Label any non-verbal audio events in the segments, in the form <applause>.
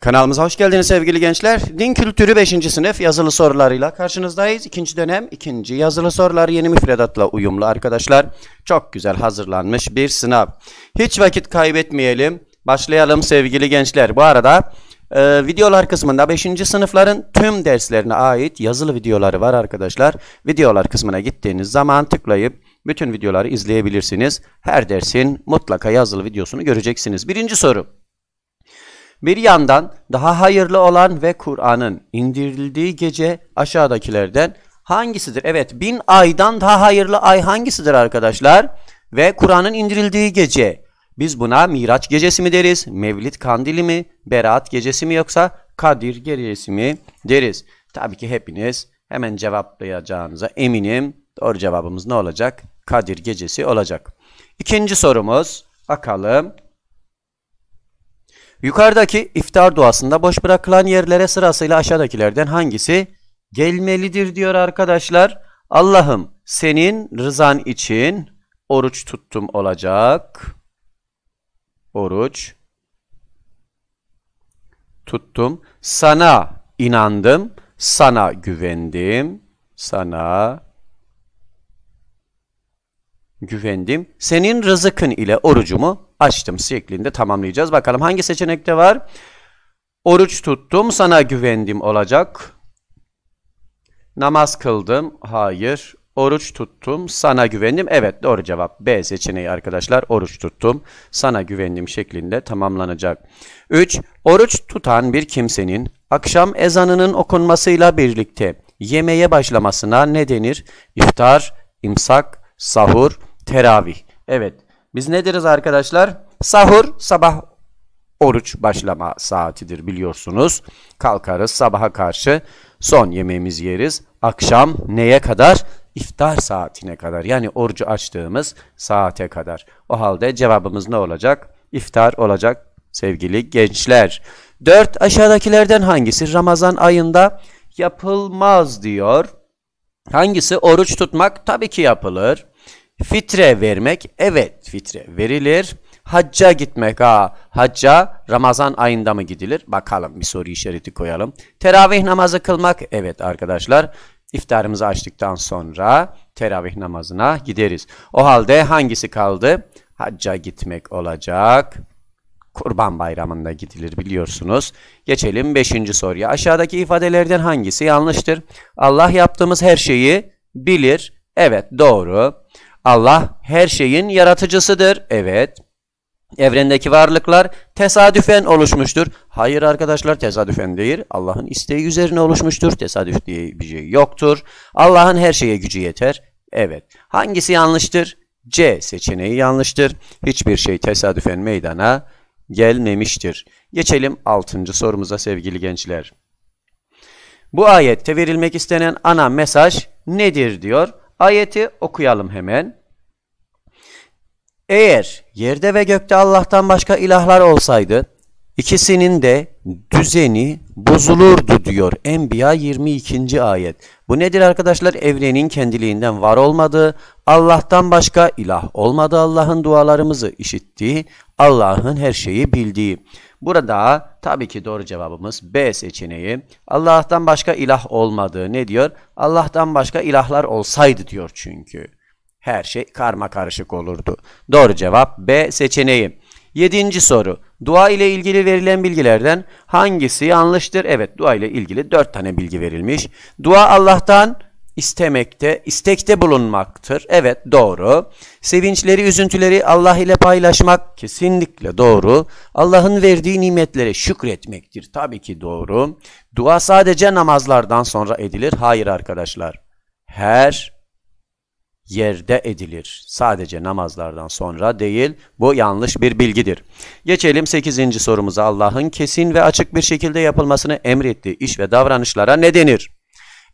Kanalımıza hoş geldiniz sevgili gençler. Din Kültürü 5. sınıf yazılı sorularıyla karşınızdayız. İkinci dönem ikinci yazılı sorular yeni müfredatla uyumlu arkadaşlar. Çok güzel hazırlanmış bir sınav. Hiç vakit kaybetmeyelim. Başlayalım sevgili gençler. Bu arada e, videolar kısmında 5. sınıfların tüm derslerine ait yazılı videoları var arkadaşlar. Videolar kısmına gittiğiniz zaman tıklayıp bütün videoları izleyebilirsiniz. Her dersin mutlaka yazılı videosunu göreceksiniz. Birinci soru. Bir yandan daha hayırlı olan ve Kur'an'ın indirildiği gece aşağıdakilerden hangisidir? Evet bin aydan daha hayırlı ay hangisidir arkadaşlar? Ve Kur'an'ın indirildiği gece. Biz buna Miraç gecesi mi deriz? Mevlid kandili mi? Berat gecesi mi yoksa Kadir gecesi mi deriz? Tabii ki hepiniz hemen cevaplayacağınıza eminim. Doğru cevabımız ne olacak? Kadir gecesi olacak. İkinci sorumuz bakalım. Yukarıdaki iftar duasında boş bırakılan yerlere sırasıyla aşağıdakilerden hangisi gelmelidir diyor arkadaşlar. Allah'ım senin rızan için oruç tuttum olacak. Oruç tuttum. Sana inandım. Sana güvendim. Sana güvendim. Senin rızıkın ile orucumu açtım şeklinde tamamlayacağız. Bakalım hangi seçenekte var? Oruç tuttum, sana güvendim olacak. Namaz kıldım, hayır. Oruç tuttum, sana güvendim. Evet doğru cevap B seçeneği arkadaşlar. Oruç tuttum, sana güvendim şeklinde tamamlanacak. 3. Oruç tutan bir kimsenin akşam ezanının okunmasıyla birlikte yemeğe başlamasına ne denir? İftar, imsak, sahur, teravih. Evet biz ne deriz arkadaşlar? Sahur sabah oruç başlama saatidir biliyorsunuz. Kalkarız sabaha karşı son yemeğimizi yeriz. Akşam neye kadar? İftar saatine kadar yani orucu açtığımız saate kadar. O halde cevabımız ne olacak? İftar olacak sevgili gençler. 4 aşağıdakilerden hangisi Ramazan ayında yapılmaz diyor. Hangisi oruç tutmak? Tabii ki yapılır. Fitre vermek. Evet fitre verilir. Hacca gitmek. Ha, hacca Ramazan ayında mı gidilir? Bakalım bir soru işareti koyalım. Teravih namazı kılmak. Evet arkadaşlar iftarımızı açtıktan sonra teravih namazına gideriz. O halde hangisi kaldı? Hacca gitmek olacak. Kurban bayramında gidilir biliyorsunuz. Geçelim 5. soruya. Aşağıdaki ifadelerden hangisi yanlıştır? Allah yaptığımız her şeyi bilir. Evet doğru. Allah her şeyin yaratıcısıdır. Evet. Evrendeki varlıklar tesadüfen oluşmuştur. Hayır arkadaşlar tesadüfen değil. Allah'ın isteği üzerine oluşmuştur. Tesadüf diye bir şey yoktur. Allah'ın her şeye gücü yeter. Evet. Hangisi yanlıştır? C seçeneği yanlıştır. Hiçbir şey tesadüfen meydana gelmemiştir. Geçelim 6. sorumuza sevgili gençler. Bu ayette verilmek istenen ana mesaj nedir diyor. Ayeti okuyalım hemen. Eğer yerde ve gökte Allah'tan başka ilahlar olsaydı ikisinin de düzeni bozulurdu diyor Enbiya 22. ayet. Bu nedir arkadaşlar? Evrenin kendiliğinden var olmadığı, Allah'tan başka ilah olmadığı, Allah'ın dualarımızı işittiği, Allah'ın her şeyi bildiği. Burada tabii ki doğru cevabımız B seçeneği. Allah'tan başka ilah olmadığı ne diyor? Allah'tan başka ilahlar olsaydı diyor çünkü. Her şey karma karışık olurdu. Doğru cevap B seçeneği. Yedinci soru. Dua ile ilgili verilen bilgilerden hangisi yanlıştır? Evet dua ile ilgili dört tane bilgi verilmiş. Dua Allah'tan istemekte, istekte bulunmaktır. Evet doğru. Sevinçleri, üzüntüleri Allah ile paylaşmak kesinlikle doğru. Allah'ın verdiği nimetlere şükretmektir. Tabii ki doğru. Dua sadece namazlardan sonra edilir. Hayır arkadaşlar. Her yerde edilir. Sadece namazlardan sonra değil. Bu yanlış bir bilgidir. Geçelim 8. sorumuza. Allah'ın kesin ve açık bir şekilde yapılmasını emrettiği iş ve davranışlara ne denir?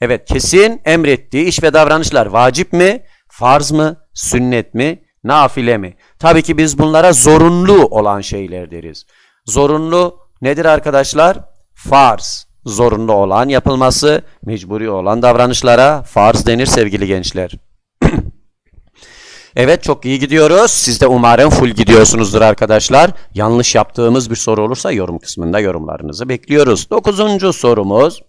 Evet kesin emrettiği iş ve davranışlar vacip mi? Farz mı? Sünnet mi? Nafile mi? Tabii ki biz bunlara zorunlu olan şeyler deriz. Zorunlu nedir arkadaşlar? Farz. Zorunlu olan yapılması, mecburi olan davranışlara farz denir sevgili gençler. <clears throat> Evet çok iyi gidiyoruz. Siz de umarım full gidiyorsunuzdur arkadaşlar. Yanlış yaptığımız bir soru olursa yorum kısmında yorumlarınızı bekliyoruz. Dokuzuncu sorumuz.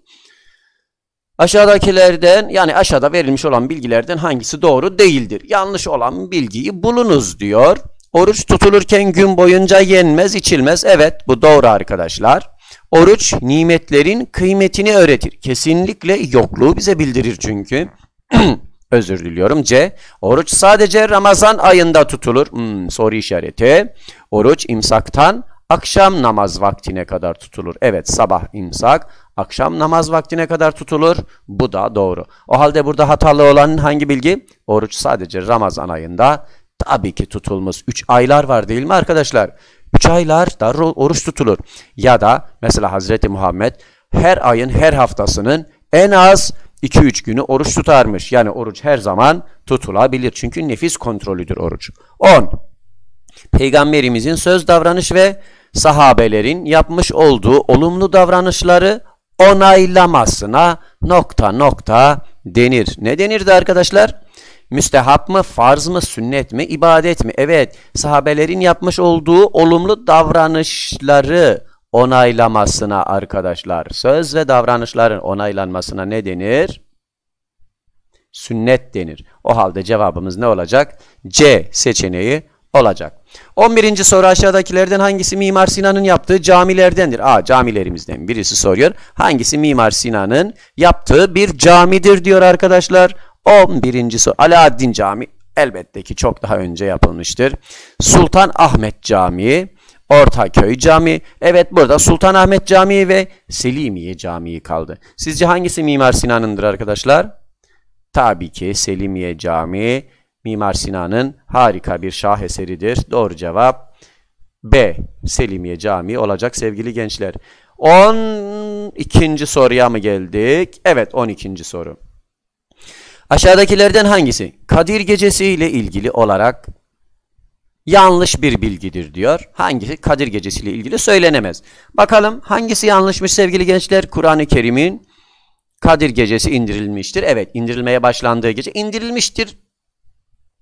Aşağıdakilerden yani aşağıda verilmiş olan bilgilerden hangisi doğru değildir? Yanlış olan bilgiyi bulunuz diyor. Oruç tutulurken gün boyunca yenmez içilmez. Evet bu doğru arkadaşlar. Oruç nimetlerin kıymetini öğretir. Kesinlikle yokluğu bize bildirir çünkü. <clears throat> Özür diliyorum. C. Oruç sadece Ramazan ayında tutulur. Hmm, soru işareti. Oruç imsaktan akşam namaz vaktine kadar tutulur. Evet sabah imsak, akşam namaz vaktine kadar tutulur. Bu da doğru. O halde burada hatalı olan hangi bilgi? Oruç sadece Ramazan ayında tabii ki tutulmuş. 3 aylar var değil mi arkadaşlar? 3 aylar da oruç tutulur. Ya da mesela Hazreti Muhammed her ayın her haftasının en az 2-3 günü oruç tutarmış. Yani oruç her zaman tutulabilir. Çünkü nefis kontrolüdür oruç. 10. Peygamberimizin söz davranış ve sahabelerin yapmış olduğu olumlu davranışları onaylamasına nokta nokta denir. Ne denirdi arkadaşlar? Müstehap mı, farz mı, sünnet mi, ibadet mi? Evet, sahabelerin yapmış olduğu olumlu davranışları onaylamasına arkadaşlar. Söz ve davranışların onaylanmasına ne denir? Sünnet denir. O halde cevabımız ne olacak? C seçeneği olacak. 11. soru aşağıdakilerden hangisi Mimar Sinan'ın yaptığı camilerdendir? A. Camilerimizden birisi soruyor. Hangisi Mimar Sinan'ın yaptığı bir camidir diyor arkadaşlar. 11. soru. Alaaddin Camii elbette ki çok daha önce yapılmıştır. Sultan Ahmet Camii, Ortaköy Camii. Evet burada Sultan Ahmet Camii ve Selimiye Camii kaldı. Sizce hangisi Mimar Sinan'ındır arkadaşlar? Tabii ki Selimiye Camii Mimar Sinan'ın harika bir şaheseridir. Doğru cevap B. Selimiye Camii olacak sevgili gençler. 12. soruya mı geldik? Evet 12. soru. Aşağıdakilerden hangisi Kadir Gecesi ile ilgili olarak yanlış bir bilgidir diyor. Hangisi Kadir Gecesi ile ilgili söylenemez. Bakalım hangisi yanlışmış sevgili gençler? Kur'an-ı Kerim'in Kadir Gecesi indirilmiştir. Evet indirilmeye başlandığı gece indirilmiştir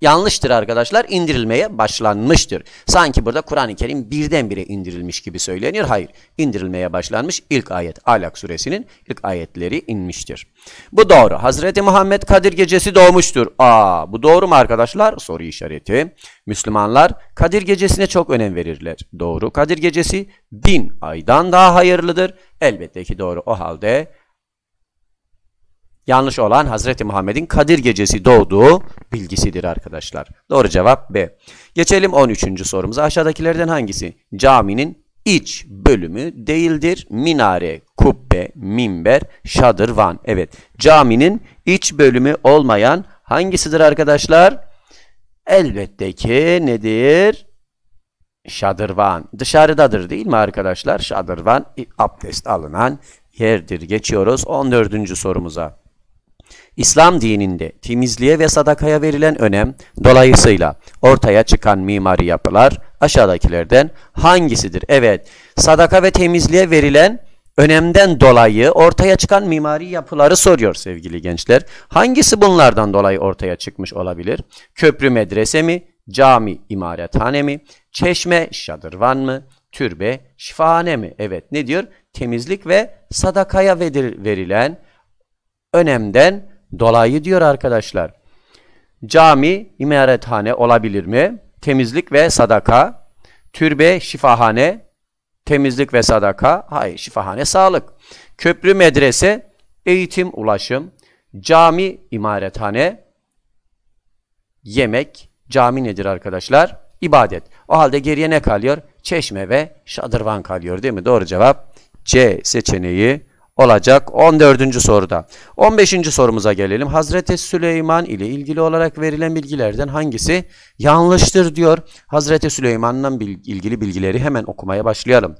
yanlıştır arkadaşlar. İndirilmeye başlanmıştır. Sanki burada Kur'an-ı Kerim birdenbire indirilmiş gibi söyleniyor. Hayır. indirilmeye başlanmış. İlk ayet Alak suresinin ilk ayetleri inmiştir. Bu doğru. Hazreti Muhammed Kadir gecesi doğmuştur. Aa bu doğru mu arkadaşlar? Soru işareti. Müslümanlar Kadir gecesine çok önem verirler. Doğru. Kadir gecesi bin aydan daha hayırlıdır. Elbette ki doğru. O halde Yanlış olan Hazreti Muhammed'in Kadir Gecesi doğduğu bilgisidir arkadaşlar. Doğru cevap B. Geçelim 13. sorumuza. Aşağıdakilerden hangisi? Caminin iç bölümü değildir. Minare, kubbe, minber, şadırvan. Evet. Caminin iç bölümü olmayan hangisidir arkadaşlar? Elbette ki nedir? Şadırvan. Dışarıdadır değil mi arkadaşlar? Şadırvan abdest alınan yerdir. Geçiyoruz 14. sorumuza. İslam dininde temizliğe ve sadakaya verilen önem dolayısıyla ortaya çıkan mimari yapılar aşağıdakilerden hangisidir? Evet, sadaka ve temizliğe verilen önemden dolayı ortaya çıkan mimari yapıları soruyor sevgili gençler. Hangisi bunlardan dolayı ortaya çıkmış olabilir? Köprü medrese mi? Cami imarethane mi? Çeşme şadırvan mı? Türbe şifahane mi? Evet ne diyor? Temizlik ve sadakaya verilen önemden Dolayı diyor arkadaşlar. Cami, imarethane olabilir mi? Temizlik ve sadaka. Türbe, şifahane. Temizlik ve sadaka. Hayır, şifahane sağlık. Köprü, medrese, eğitim, ulaşım. Cami, imarethane. Yemek. Cami nedir arkadaşlar? İbadet. O halde geriye ne kalıyor? Çeşme ve şadırvan kalıyor değil mi? Doğru cevap C seçeneği olacak 14. soruda. 15. sorumuza gelelim. Hazreti Süleyman ile ilgili olarak verilen bilgilerden hangisi yanlıştır diyor. Hazreti Süleyman'la ilgili bilgileri hemen okumaya başlayalım.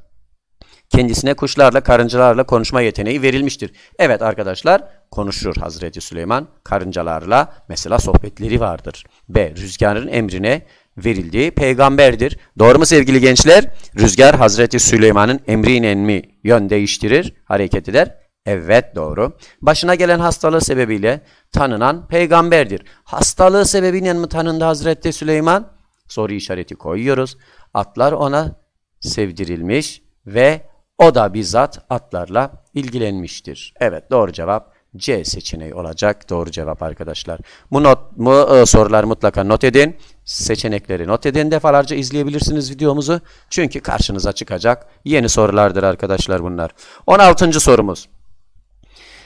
Kendisine kuşlarla, karıncalarla konuşma yeteneği verilmiştir. Evet arkadaşlar, konuşur Hazreti Süleyman. Karıncalarla mesela sohbetleri vardır. B. Rüzgarın emrine verildiği peygamberdir. Doğru mu sevgili gençler? Rüzgar Hazreti Süleyman'ın emriyle mi yön değiştirir, hareket eder? Evet doğru. Başına gelen hastalığı sebebiyle tanınan peygamberdir. Hastalığı sebebiyle mi tanındı Hazreti Süleyman? Soru işareti koyuyoruz. Atlar ona sevdirilmiş ve o da bizzat atlarla ilgilenmiştir. Evet doğru cevap C seçeneği olacak doğru cevap arkadaşlar. Bu not bu e, sorular mutlaka not edin. Seçenekleri not edin defalarca izleyebilirsiniz videomuzu. Çünkü karşınıza çıkacak yeni sorulardır arkadaşlar bunlar. 16. sorumuz.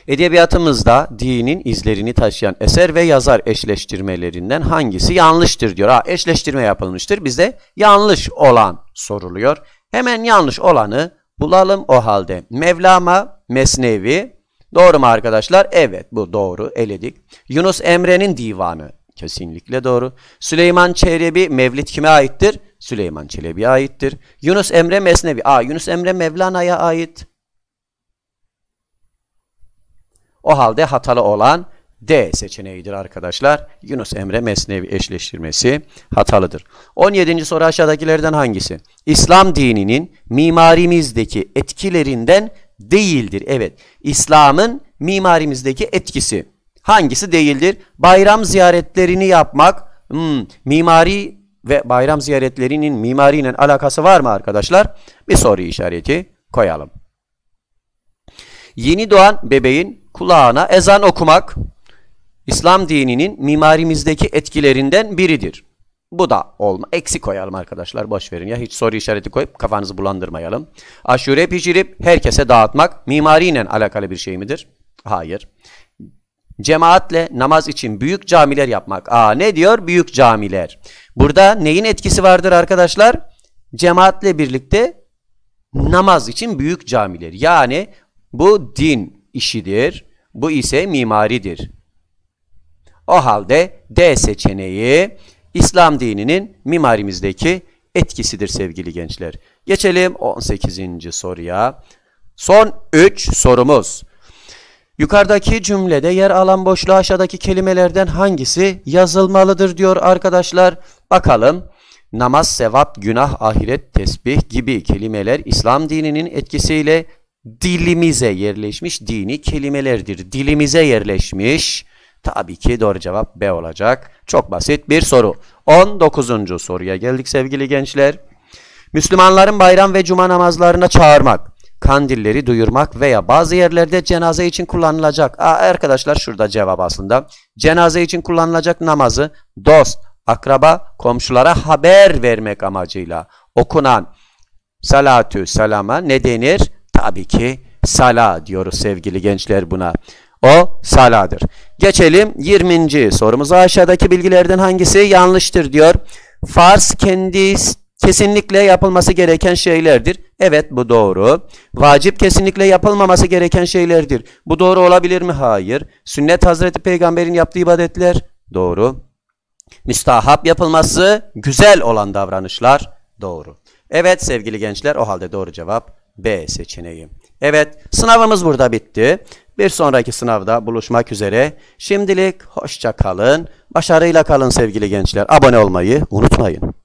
Edebiyatımızda dinin izlerini taşıyan eser ve yazar eşleştirmelerinden hangisi yanlıştır diyor. Ha, eşleştirme yapılmıştır. Bize yanlış olan soruluyor. Hemen yanlış olanı bulalım o halde. Mevlama Mesnevi Doğru mu arkadaşlar? Evet bu doğru eledik. Yunus Emre'nin divanı kesinlikle doğru. Süleyman Çelebi Mevlid kime aittir? Süleyman Çelebi'ye aittir. Yunus Emre Mesnevi. Aa Yunus Emre Mevlana'ya ait. O halde hatalı olan D seçeneğidir arkadaşlar. Yunus Emre Mesnevi eşleştirmesi hatalıdır. 17. soru aşağıdakilerden hangisi? İslam dininin mimarimizdeki etkilerinden değildir. Evet İslam'ın mimarimizdeki etkisi. Hangisi değildir? Bayram ziyaretlerini yapmak hmm, mimari ve bayram ziyaretlerinin mimariyle alakası var mı arkadaşlar? Bir soru işareti koyalım. Yeni doğan bebeğin kulağına ezan okumak İslam dininin mimarimizdeki etkilerinden biridir. Bu da olma. Eksi koyalım arkadaşlar. Boş verin ya. Hiç soru işareti koyup kafanızı bulandırmayalım. Aşure pişirip herkese dağıtmak mimariyle alakalı bir şey midir? Hayır. Cemaatle namaz için büyük camiler yapmak. Aa ne diyor? Büyük camiler. Burada neyin etkisi vardır arkadaşlar? Cemaatle birlikte namaz için büyük camiler. Yani bu din işidir. Bu ise mimaridir. O halde D seçeneği İslam dininin mimarimizdeki etkisidir sevgili gençler. Geçelim 18. soruya. Son 3 sorumuz. Yukarıdaki cümlede yer alan boşluğa aşağıdaki kelimelerden hangisi yazılmalıdır diyor arkadaşlar. Bakalım. Namaz, sevap, günah, ahiret, tesbih gibi kelimeler İslam dininin etkisiyle dilimize yerleşmiş dini kelimelerdir. Dilimize yerleşmiş Tabii ki doğru cevap B olacak. Çok basit bir soru. 19. soruya geldik sevgili gençler. Müslümanların bayram ve cuma namazlarına çağırmak, kandilleri duyurmak veya bazı yerlerde cenaze için kullanılacak. Aa, arkadaşlar şurada cevap aslında. Cenaze için kullanılacak namazı dost, akraba, komşulara haber vermek amacıyla okunan salatü selama ne denir? Tabii ki sala diyoruz sevgili gençler buna. O saladır. Geçelim 20. sorumuza. Aşağıdaki bilgilerden hangisi yanlıştır diyor. Fars kendi kesinlikle yapılması gereken şeylerdir. Evet bu doğru. Vacip kesinlikle yapılmaması gereken şeylerdir. Bu doğru olabilir mi? Hayır. Sünnet Hazreti Peygamber'in yaptığı ibadetler doğru. Müstahap yapılması güzel olan davranışlar doğru. Evet sevgili gençler o halde doğru cevap B seçeneği. Evet, sınavımız burada bitti. Bir sonraki sınavda buluşmak üzere. Şimdilik hoşça kalın. Başarıyla kalın sevgili gençler. Abone olmayı unutmayın.